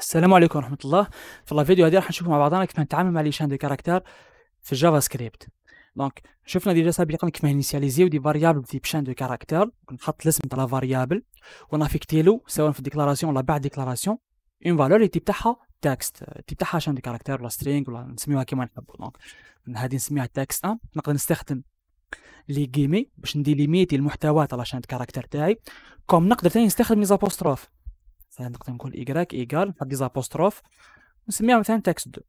السلام عليكم ورحمه الله في الفيديو هذه راح نشوف مع بعضنا كيف نتعامل مع لي شان دو كاركتير في الجافا سكريبت دونك شفنا ديجا سابقا كيف نينيسياليزيو دي فاريابل في شان دو كاركتير نحط الاسم تاع لا فاريابل ونافيكتي له سواء في ديكلاراسيون ولا بعد ديكلاراسيون اون فالور اللي تاعها تكست تاعها شان دو كاركتير ولا سترينغ ولا نسميوها كيما نحبوا دونك هذه نسميها تكست ان آه، نقدر نستخدم لي جيمي باش نديليميتي المحتوى تاع لا شان دو كاركتير تاعي كوم نقدر ثاني نستخدم لي زابوستروف مثلا نقدر نقول إيكغيك إيكال نحط ديزابوستروف نسميها مثلا تاكس دو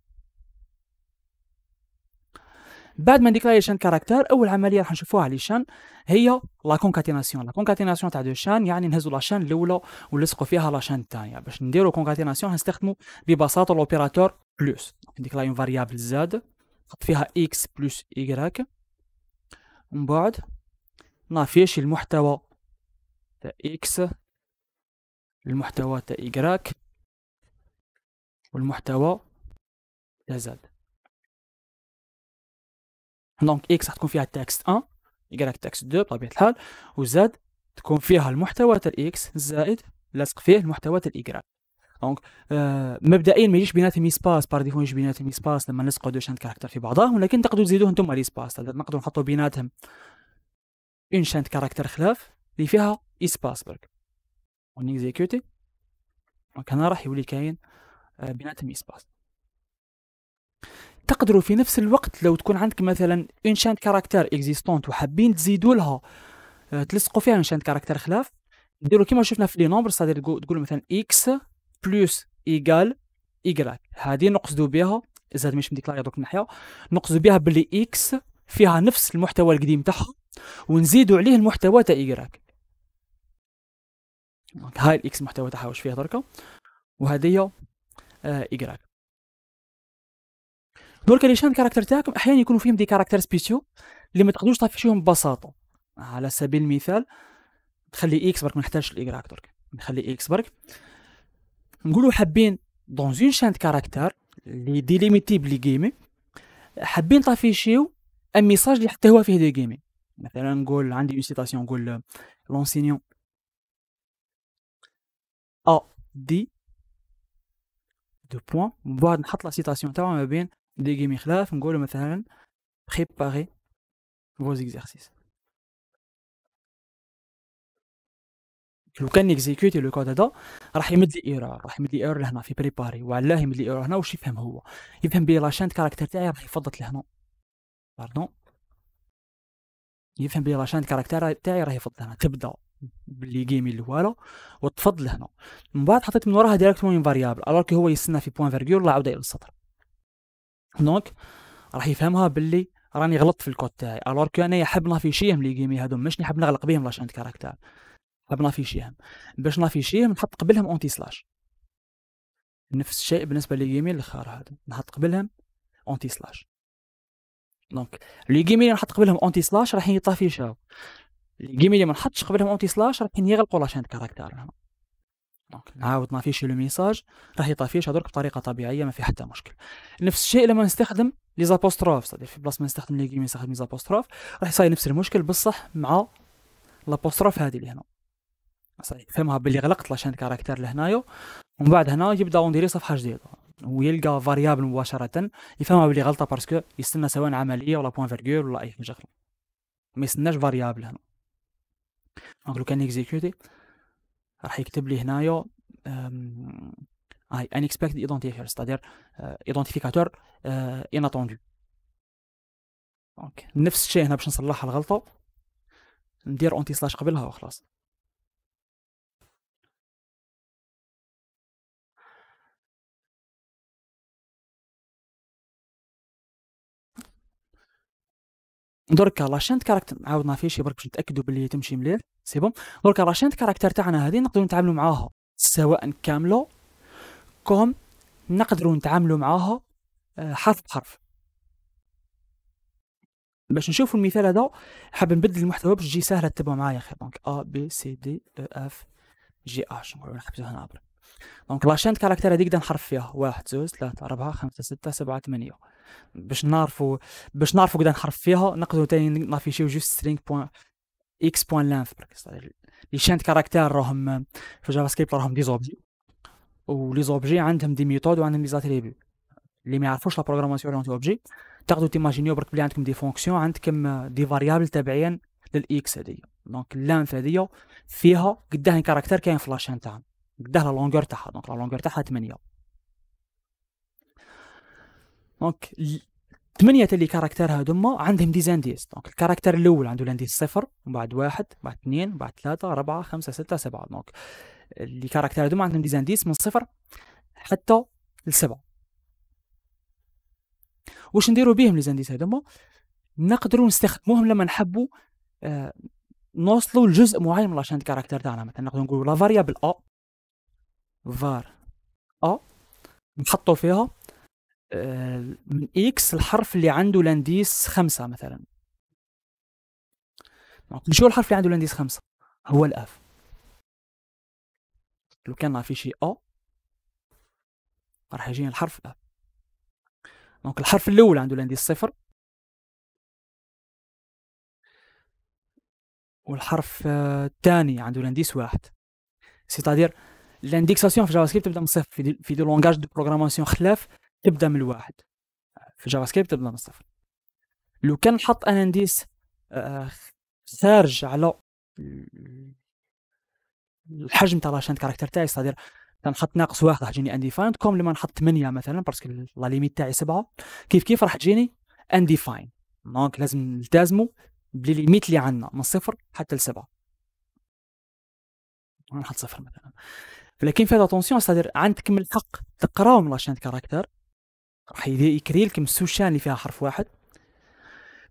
بعد ما نديكلاي شان كاركتر اول عمليه راح نشوفوها لي شان هي لا كونكاتيناسيون لا كونكاتيناسيون تاع دو شان يعني نهزو لا شان الاولى ونلصقو فيها لا شان الثانيه باش نديرو كونكاتيناسيون نستخدمو ببساطه لوبيراتور بلوس نديكلاي فاريابل زاد نحط فيها اكس بلوس y من بعد نافيش المحتوى تاع اكس المحتوى تاع إجراك والمحتوى تاع زاد دونك إكس راح تكون فيها تاكست 1 إجراك تاكست 2 بطبيعة الحال زاد تكون فيها المحتوى تاع إكس زائد لاصق فيه المحتوى تاع الإجراك دونك آه مبدئيا ما يجيش بيناتهم سباس باغ ديفون يجي بيناتهم سباس لما نسقوا دو شانت كاركتر في بعضهم ولكن تقدروا تزيدوه على سباس طيب، نقدروا نحطوا بيناتهم اون شانت كاركتر خلاف اللي فيها سباس برك ونيكزيكوتي دونك هنا راح يولي كاين آه، بيناتهم اسباس تقدروا في نفس الوقت لو تكون عندك مثلا اون شان كاركتير اكزيستونت وحابين تزيدوا لها آه، تلصقوا فيها اون شان كاركتير خلاف نديروا كيما شفنا في لي نومبر صادير تقول مثلا اكس بلوس ايكال ايغراك هذه نقصدوا بها زاد مش مديكلاري دوك الناحيه نقصدوا بها بلي اكس فيها نفس المحتوى القديم تاعها ونزيدوا عليه المحتوى تاع ايغراك هاي الاكس محتوى تاعها واش فيها دركا تركه وهدية آه، دركا لي شان كاركتر تاعكم احيانا يكونوا فيهم دي كاركتر سبيسيو اللي ما تقدروش تطفشوهم ببساطه على سبيل المثال تخلي اكس برك ما نحتاجش الايجراك درك نخلي اكس برك نقولوا حابين دون اون شان كاركتر لي ديليميتي بلي جيمي حابين طافيشيو ان ميساج اللي حتى هو فيه دي جيمي مثلا نقول عندي اون سيتاسيون نقول لونسينيون آه، ا دي دو بوان من بعد نحط لا سيتاسيون تاعو ما بين دي جيمي خلاف نقولو مثلا بريباري فو زيكزيرسيس لو كان اكزيكوتي لو كود هذا راح يمد لي ايرور راح يمد لي ايرور لهنا في بريباري وعلاه يمد لي ايرور هنا واش يفهم هو يفهم بلي لاشين كاركتر تاعي راح يفضت لهنا باردون يفهم بلي راشان كاركتير تاعي راه يفضل هنا تبدا باللي جيمي والو وتفض لهنا من بعد حطيت من وراها ديريكتومون اون فاريابل الوغ كي هو يستنى في بوان فيرغول لا عاود الى السطر دونك راح يفهمها باللي راني غلطت في الكود تاعي الوغ كي انا يحب نافيشيهم لي جيمي هادو مش نحب نغلق بهم لاشان كاركتير نحب نافيشيهم باش نافيشيهم نحط قبلهم اونتي سلاش نفس الشيء بالنسبه لي جيمي الاخر هذا نحط قبلهم اونتي سلاش دونك لي جيم اللي نحط قبلهم اونتي سلاش راح شاب لي جيم اللي ما نحطش قبلهم اونتي سلاش راح يغلقوا لاشين كاركتر دونك نعاود نافيشي لو ميساج راح يطفيش هذوك بطريقه طبيعيه ما في حتى مشكل نفس الشيء لما نستخدم لي زابوستروف صافي في بلاصه ما نستخدم لي جيم نستخدم لي زابوستروف راح يصير نفس المشكل بصح مع لابوستروف هذه اللي هنا صافي فهمها باللي غلقت لاشين كاركتر لهنايا ومن بعد هنا يبدا ديري صفحه جديده ويلقى فاريابل مباشره يفهمها بلي غلطه باسكو يستنى سواء عمليه ولا بوان فيرغول ولا اي حاجه اخرى ما يستناش فاريابل هنا دونك لو كان اكزيكوتي راح يكتب لي هنايا اي آه، unexpected identifier cest ستادير ايدونتيفيكاتور ان اتوندو دونك نفس الشيء هنا باش نصلح الغلطه ندير اونتي سلاش قبلها وخلاص دركا لاشينت كاركتر عاودنا فيه شي برك باش نتاكدوا باللي تمشي مليح سي بون دركا لاشينت كاركتر تاعنا هذه نقدروا نتعاملوا معاها سواء كامله كوم نقدروا نتعاملوا معاها آه، حرف بحرف باش نشوفوا المثال هذا حاب نبدل المحتوى باش تجي سهله تتبعوا معايا خير دونك ا بي سي دي او اف جي اش نقولوا نحبسوا هنا عبر دونك لا شين كاركتير هذيك نحرف فيها واحد زوج ثلاثة أربعة خمسة ستة سبعة ثمانية باش نعرفوا باش نعرفوا كدا نحرف فيها نقدروا تاني نافيشيو جوست سترينغ بوان اكس بوان لانف لي شين كاركتير راهم في جافا سكريبت راهم دي زوبجي ولي زوبجي عندهم دي ميثود وعندهم دي زاتريبي اللي ما يعرفوش لا بروغراماسيون اورونتي اوبجي تاخذوا تيماجينيو برك بلي عندكم دي فونكسيون عندكم دي فاريابل تابعين للاكس هذيا دونك لانف هذيا فيها قداه كاركتير كاين في لاشين تاعنا قداه لا تاعها دونك لا تاعها 8 دونك ثمانية اللي كاركتر هذوما عندهم دي زانديس دونك الكاركتر الاول عنده لانديس صفر ومن بعد واحد ومن بعد اثنين ومن بعد ثلاثة أربعة خمسة ستة سبعة دونك اللي كاركتر هذوما عندهم دي زانديس من صفر حتى لسبعة واش نديرو بهم لي زانديس هذوما نقدروا نستخدموهم لما نحبوا آه نوصلوا لجزء معين من لاشين كاركتر تاعنا مثلا نقدرو نقولوا لا فاريابل ا فار او نحطوا فيها آه، من اكس الحرف اللي عنده لانديس خمسة مثلا نعم، شو الحرف اللي عنده لانديس خمسة هو الاف لو كان في شيء او راح يجينا الحرف الاف دونك الحرف الاول عنده لانديس صفر والحرف آه، الثاني عنده لانديس واحد سيتادير الانديكساسيون في جافا سكريبت تبدا من الصفر في, دي لونجاج دو بروغراماسيون خلاف تبدا من الواحد في جافا سكريبت تبدا من الصفر لو كان نحط ان انديس آه، خارج على الحجم تاع لاشين كاركتر تاعي صادير نحط ناقص واحد راح تجيني انديفاين كوم لما نحط 8 مثلا باسكو لا ليميت تاعي 7 كيف كيف راح تجيني انديفاين دونك لازم نلتزموا بلي ليميت اللي عندنا من صفر حتى لسبعه نحط صفر مثلا لكن فيها اتونسيون صادر عندك من الحق تقراو من لاشين كاركتر راح يكري لكم السوشان اللي فيها حرف واحد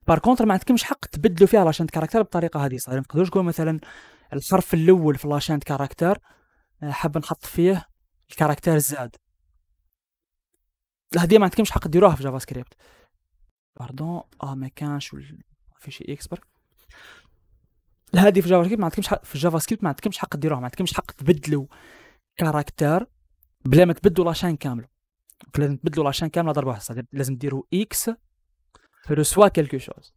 بار كونتر ما عندكمش حق تبدلوا فيها لاشين كاركتر بالطريقه هذه صادر ما تقدروش تقول مثلا الحرف الاول في لاشين كاركتر آه، حاب نحط فيه الكاركتر زاد هذه ما عندكمش حق ديروها في جافا سكريبت باردون اه ما كانش في شيء اكس برك هذه في جافا سكريبت ما عندكمش حق في جافا سكريبت ما عندكمش حق ديروها ما عندكمش حق تبدلوا كاركتر بلا ما تبدلوا لاشين كامله لازم تبدلوا لاشين كامله ضربه واحده لازم ديروا اكس رسوا كيلكو شوز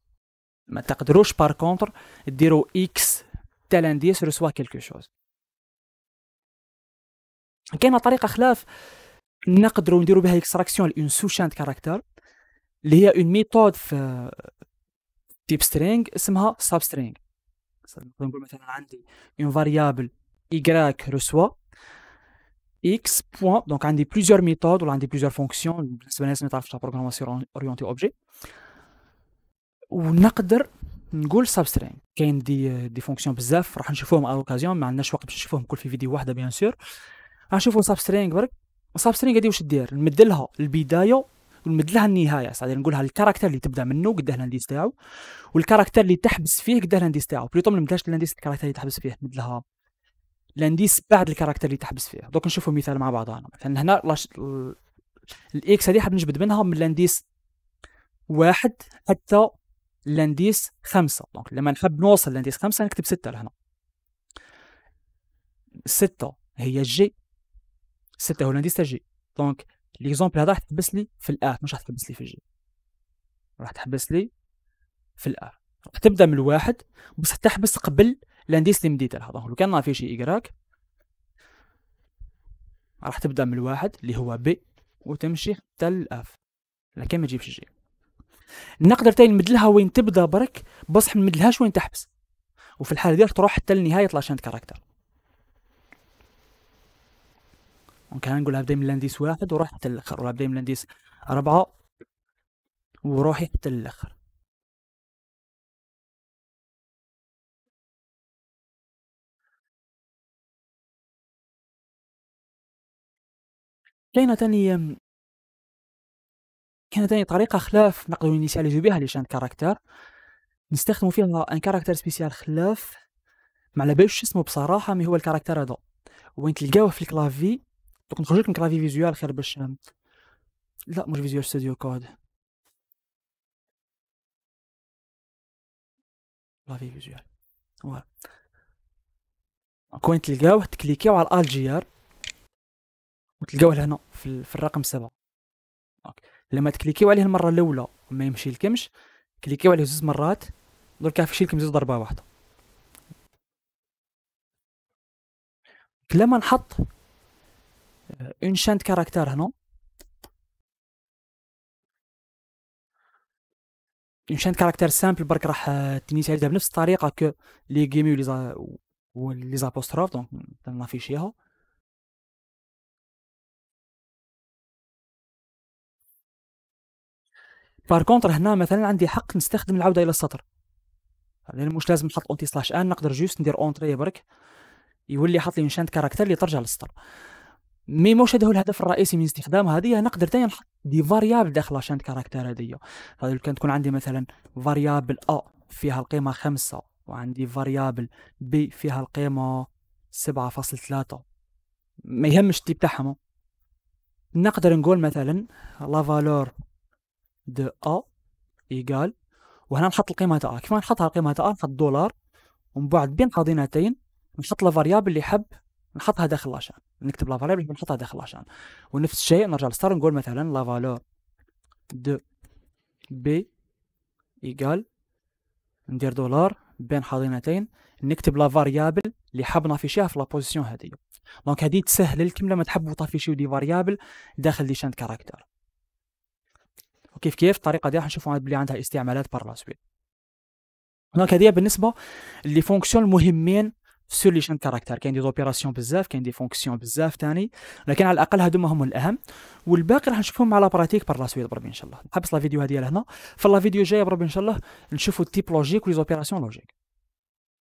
ما تقدروش بار كونتر ديروا اكس تاع لانديس رسوا كيلكو شوز كاينه طريقه خلاف نقدروا نديروا بها اكستراكسيون لون سوشان كاركتر اللي هي اون ميثود في ديب سترينغ اسمها ساب سترينغ نقول مثلا عندي اون فاريابل y رسوا x point دونك عندي بليزيور ميثود ولا عندي بليزيور فونكسيون بالنسبه للناس ما تعرفش تاع اورينتي اوبجي ونقدر نقول سابسترين كاين دي دي فونكسيون بزاف راح نشوفوهم على اوكازيون ما عندناش وقت باش نشوفوهم كل في فيديو واحده بيان سور نشوفو سابسترينغ برك سابسترينغ هادي واش دير نمد لها البدايه ونمد لها النهايه صافي نقول لها الكاركتر اللي تبدا منه قداه الهنديس تاعو والكاركتر اللي تحبس فيه قداه الهنديس تاعو بليطو ما نمدلهاش الهنديس الكاركتر اللي تحبس فيه نمد لها لانديس بعد الكاركتر اللي تحبس فيه دوك نشوفوا مثال مع بعضنا مثلا هنا لاش... الاكس هذه حاب نجبد منها من لانديس واحد حتى لانديس خمسة دونك لما نحب نوصل لانديس خمسة نكتب ستة لهنا ستة هي جي ستة هو لانديس جي دونك ليكزومبل هذا راح تحبس لي في الاف مش راح تحبس لي في الجي راح تحبس لي في الاف راح تبدا من الواحد بس تحبس قبل لانديس تيم مديت لها لو كان نافيشي إيكغاك راح تبدا من الواحد اللي هو بي وتمشي حتى الاف لكن ما تجيبش جي نقدر تاني نمدلها وين تبدا برك بصح ما نمدلهاش وين تحبس وفي الحاله ديالك تروح حتى لنهايه لاشين كاركتر انا نقولها بداي من لانديس واحد وروح حتى الاخر ولا بداي من لانديس اربعه وروحي حتى الاخر كاينه ثاني كاينه ثاني طريقه خلاف نقدروا نيساليجيو بها لي شان كاركتر نستخدموا فيها ان كاركتر سبيسيال خلاف ما على بالش اسمه بصراحه مي هو الكاركتر هذا وين تلقاوه في الكلافي دوك نخرج لكم كلافي فيزوال خير باش لا مش فيزوال ستوديو كود كلافي فيزوال فوالا كون تلقاوه تكليكيو على الجي ار وتلقاوه هنا في, الرقم سبعة لما تكليكيو عليه المرة الأولى ما يمشي لكمش كليكيو عليه زوج مرات درك يمشي لكم زوج ضربة واحدة لما نحط اون شانت كاركتر هنا اون شانت كاركتر سامبل برك راح آه، تنيت عليها بنفس الطريقه كو لي جيمي ولي زابوستروف دونك نافيشيها بار كونتر هنا مثلا عندي حق نستخدم العوده الى السطر لان مش لازم نحط اونتي سلاش ان نقدر جوست ندير اونتري برك يولي حاط لي انشانت كاركتر اللي ترجع للسطر مي موش هذا هو الهدف الرئيسي من استخدام هذه نقدر تاني نحط دي فاريابل داخل لاشانت كاركتر هذه هذا كان تكون عندي مثلا فاريابل ا فيها القيمه خمسة وعندي فاريابل بي فيها القيمه سبعة فاصل ثلاثة ما يهمش التيب تاعهم نقدر نقول مثلا لا فالور دو ا ايجال وهنا نحط القيمة تاع كيف نحطها القيمة تاع نحط دولار ومن بعد بين قاضينتين نحط لا فاريابل اللي حب نحطها داخل لاشان نكتب لا فاريابل اللي نحطها داخل لاشان ونفس الشيء نرجع للستار نقول مثلا لا فالور دو بي ايجال ندير دولار بين حاضنتين نكتب لا فاريابل اللي في نافيشيها في لا بوزيسيون هذه دونك هذه تسهل لكم لما تحبوا تافيشيو دي فاريابل داخل دي شانت كاركتر وكيف كيف الطريقه ديالها راح نشوفوا بلي عندها استعمالات برا سويت دونك هذه بالنسبه لي فونكسيون المهمين في سوليشن كاركتر كاين دي زوبيراسيون بزاف كاين دي فونكسيون بزاف ثاني لكن على الاقل هذوما هما الاهم والباقي راح نشوفهم على براتيك لا سويت بربي ان شاء الله نحبس لا فيديو هذه لهنا في لا فيديو جايه بربي ان شاء الله نشوفوا التيب لوجيك ولي زوبيراسيون لوجيك